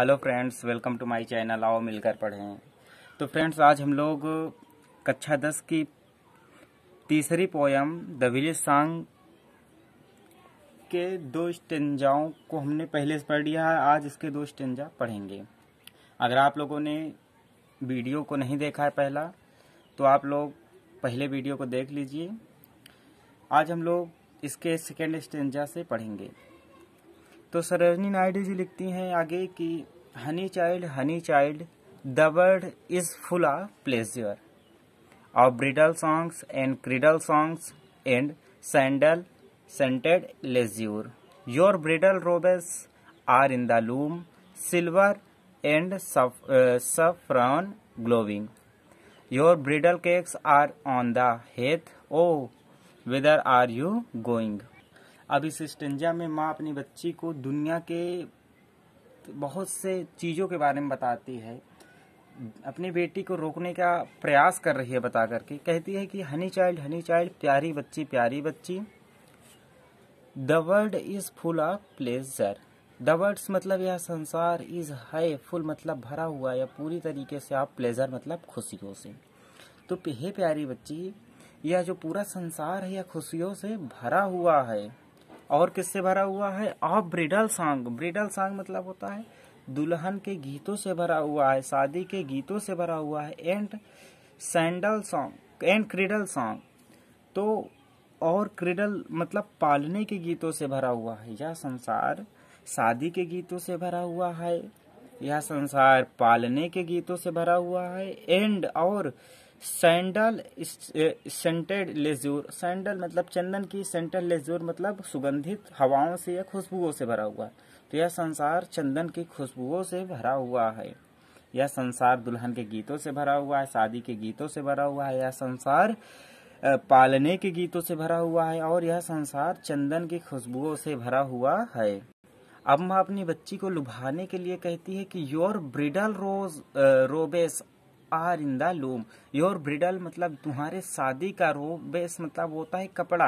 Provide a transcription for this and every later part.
Hello friends welcome to my channel आओ मिलकर पढ़ें तो फ्रेंड्स आज हम लोग कक्षा दस की तीसरी पोयम द विलेज सॉन्ग के दो स्टेंजाओं को हमने पहले से पढ़ लिया है आज इसके दो स्टेंजा पढ़ेंगे अगर आप लोगों ने वीडियो को नहीं देखा है पहला तो आप लोग पहले वीडियो को देख लीजिए आज हम लोग इसके सेकेंड स्टेंजा से पढ़ेंगे तो सरोजनी नायडू जी लिखती हैं आगे कि honey child honey child the word is full of pleasure और bridal songs and cradle songs and sandal scented leisure your bridal robes are in the loom silver and saffron glowing your bridal cakes are on the heath O whither are you going अब इस stanza में माँ अपनी बच्ची को दुनिया के बहुत से चीज़ों के बारे में बताती है अपनी बेटी को रोकने का प्रयास कर रही है बता करके कहती है कि हनी चाइल्ड हनी चाइल्ड प्यारी बच्ची प्यारी बच्ची the world is full of pleasure the words मतलब यह संसार इज है फुल मतलब भरा हुआ या पूरी तरीके से आप प्लेजर मतलब खुशियों से तो हे प्यारी बच्ची यह जो पूरा संसार है यह खुशियों से भरा हुआ है और किससे भरा हुआ है of bridal song bridal song मतलब होता है दुल्हन के गीतों से भरा हुआ है शादी के गीतों से भरा हुआ है and sandal song and cradle song तो और क्रिडल मतलब पालने के गीतों से भरा हुआ है यह संसार शादी के गीतों से भरा हुआ है यह संसार पालने के गीतों से भरा हुआ है एंड और सैंडल सेंटेड लेजूर सैंडल मतलब चंदन की सेंटेड लेजूर मतलब सुगंधित हवाओं से या खुशबुओं से भरा हुआ तो यह संसार चंदन की खुशबुओं से भरा हुआ है यह संसार दुल्हन के गीतों से भरा हुआ है शादी के गीतों से भरा हुआ है यह संसार पालने के गीतों से भरा हुआ है और यह संसार चंदन की खुशबुओं से भरा हुआ है अब माँ अपनी बच्ची को लुभाने के लिए कहती है कि your bridal rose robes are in the loom your bridal मतलब तुम्हारे शादी का रो बेस मतलब होता है कपड़ा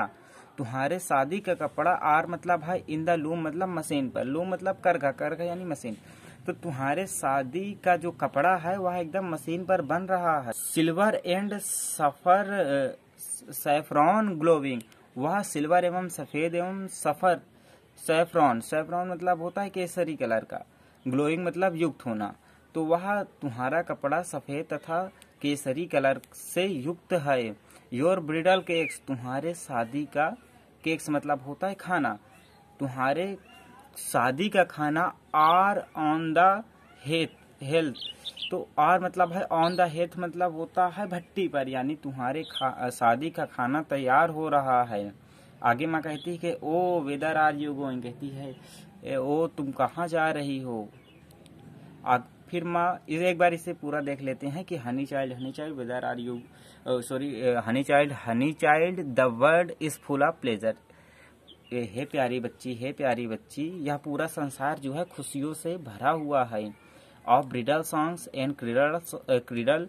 तुम्हारे शादी का कपड़ा आर मतलब है इन द लूम मतलब मशीन पर लूम मतलब करघा करघा यानी मशीन तो तुम्हारे शादी का जो कपड़ा है वह एकदम मशीन पर बन रहा है silver and saffron saffron glowing वह सिल्वर एवं सफेद एवं सफर सैफ्रॉन सैफ्रॉन मतलब होता है केसरी कलर का ग्लोइंग मतलब युक्त होना तो वह तुम्हारा कपड़ा सफ़ेद तथा केसरी कलर से युक्त है योर ब्रिडल केक्स तुम्हारे शादी का केक्स मतलब होता है खाना तुम्हारे शादी का खाना are on the heath health तो आर मतलब है ऑन द हेथ मतलब होता है भट्टी पर यानी तुम्हारे खा शादी का खाना तैयार हो रहा है आगे माँ कहती है कि O whither are you going कहती है ए, ओ तुम कहाँ जा रही हो फिर माँ एक बार इसे पूरा देख लेते हैं कि honey child honey child whither are you sorry honey child honey child the world is full of pleasure हे प्यारी बच्ची हे प्यारी बच्ची यह पूरा संसार जो है खुशियों से भरा हुआ है of bridal songs and cradle cradle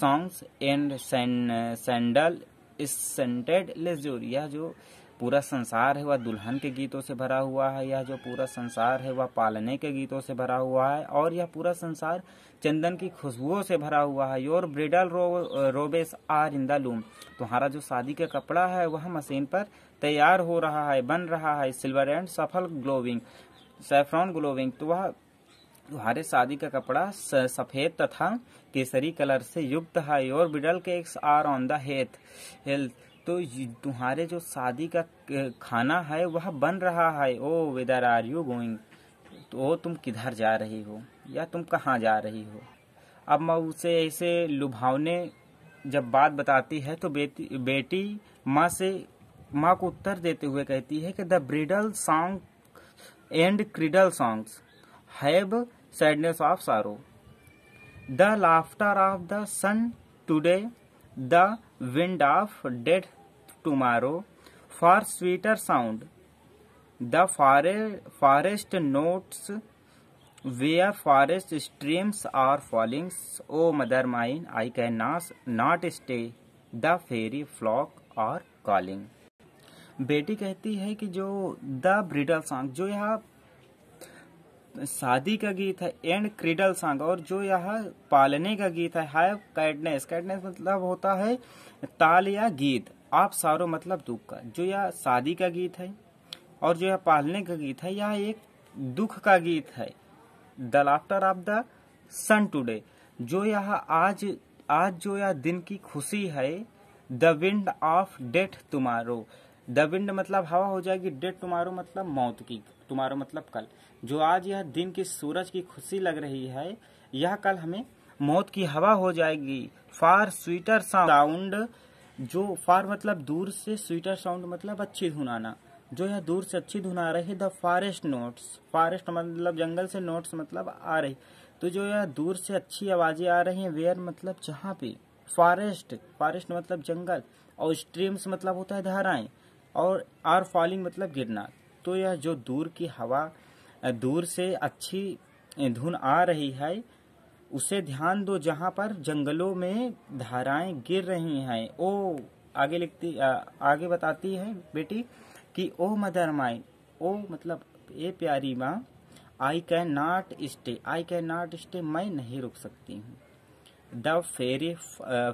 songs and sandal is scented leisure यह जो पूरा संसार है वह दुल्हन के गीतों से भरा हुआ है यह जो पूरा संसार है वह पालने के गीतों से भरा हुआ है और यह पूरा संसार चंदन की खुशबुओं से भरा हुआ है your bridal ro, robes are in the loom तुम्हारा जो शादी का कपड़ा है वह मशीन पर तैयार हो रहा है बन रहा है silver and saffron glowing saffron glowing तो वह तुम्हारे शादी का कपड़ा सफेद तथा केसरी कलर से युक्त है और bridal cakes are on the heath health तो तुम्हारे जो शादी का खाना है वह बन रहा है O whither are you going तो ओ तुम किधर जा रही हो या तुम कहाँ जा रही हो अब मैं उसे ऐसे लुभावने जब बात बताती है तो बेटी बेटी माँ से माँ को उत्तर देते हुए कहती है कि the bridal song and cradle songs have sadness of sorrow the laughter of the sun today the wind of dead tomorrow for sweeter sound. The forest notes where forest streams are falling. O oh, mother mine, I cannot not stay. The fairy flock are calling. बेटी कहती है कि जो the bridal song जो यह शादी का गीत है एंड क्रिडल सॉन्ग और जो यह पालने का गीत है हैव कैडनेस कैडनेस मतलब होता है ताल या गीत आप सारो मतलब दुख का जो यह शादी का गीत है और जो यह पालने का गीत है यह एक दुख का गीत है the laughter of the sun today जो यह आज आज जो यह दिन की खुशी है the wind of death tomorrow the wind मतलब हवा हो जाएगी डेथ टुमारो मतलब मौत की टुमारो मतलब कल जो आज यह दिन की सूरज की खुशी लग रही है यह कल हमें मौत की हवा हो जाएगी फार स्वीटर साउंड जो फार मतलब दूर से स्वीटर साउंड मतलब अच्छी धुनाना जो यह दूर से अच्छी धुन आ रही है द फॉरेस्ट नोट्स फॉरेस्ट मतलब जंगल से नोट्स मतलब आ रही तो जो यह दूर से अच्छी आवाज़ें आ रही हैं वेयर मतलब जहाँ पे फॉरेस्ट फॉरेस्ट मतलब जंगल और स्ट्रीम्स मतलब होता है धाराएं और आर फॉलिंग मतलब गिरना तो यह जो दूर की हवा दूर से अच्छी धुन आ रही है उसे ध्यान दो जहां पर जंगलों में धाराएं गिर रही हैं ओ आगे लिखती आ, आगे बताती है बेटी कि ओ मदर माई ओ मतलब ए प्यारी माँ I can not stay I can not stay मैं नहीं रुक सकती हूँ the fairy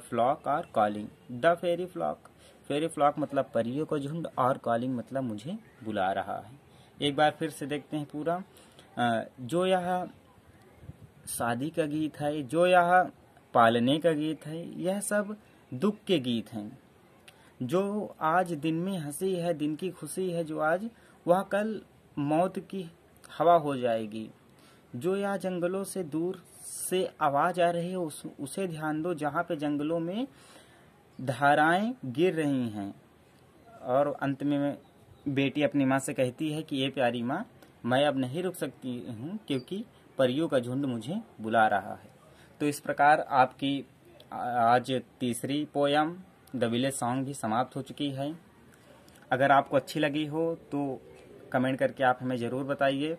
flock are calling the fairy flock fairy flock मतलब परियों का झुंड और कॉलिंग मतलब मुझे बुला रहा है एक बार फिर से देखते हैं पूरा जो यह शादी का गीत है जो यह पालने का गीत है यह सब दुख के गीत हैं जो आज दिन में हंसी है दिन की खुशी है जो आज वह कल मौत की हवा हो जाएगी जो यह जंगलों से दूर से आवाज आ रही है उस, उसे ध्यान दो जहाँ पे जंगलों में धाराएं गिर रही हैं और अंत में बेटी अपनी माँ से कहती है कि ये प्यारी माँ मैं अब नहीं रुक सकती हूँ क्योंकि परियों का झुंड मुझे बुला रहा है तो इस प्रकार आपकी आज तीसरी पोयम द विलेज सॉन्ग भी समाप्त हो चुकी है अगर आपको अच्छी लगी हो तो कमेंट करके आप हमें ज़रूर बताइए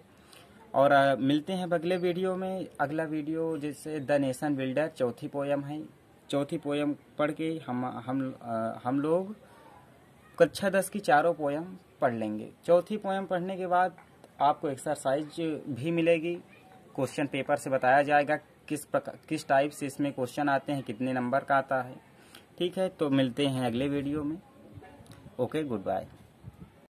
और मिलते हैं अगले वीडियो में अगला वीडियो जैसे द नेशन बिल्डर चौथी पोयम है चौथी पोयम पढ़ के हम हम आ, हम लोग कक्षा दस की चारों पोयम पढ़ लेंगे चौथी पोयम पढ़ने के बाद आपको एक्सरसाइज भी मिलेगी क्वेश्चन पेपर से बताया जाएगा किस प्रकार किस टाइप से इसमें क्वेश्चन आते हैं कितने नंबर का आता है ठीक है तो मिलते हैं अगले वीडियो में ओके गुड बाय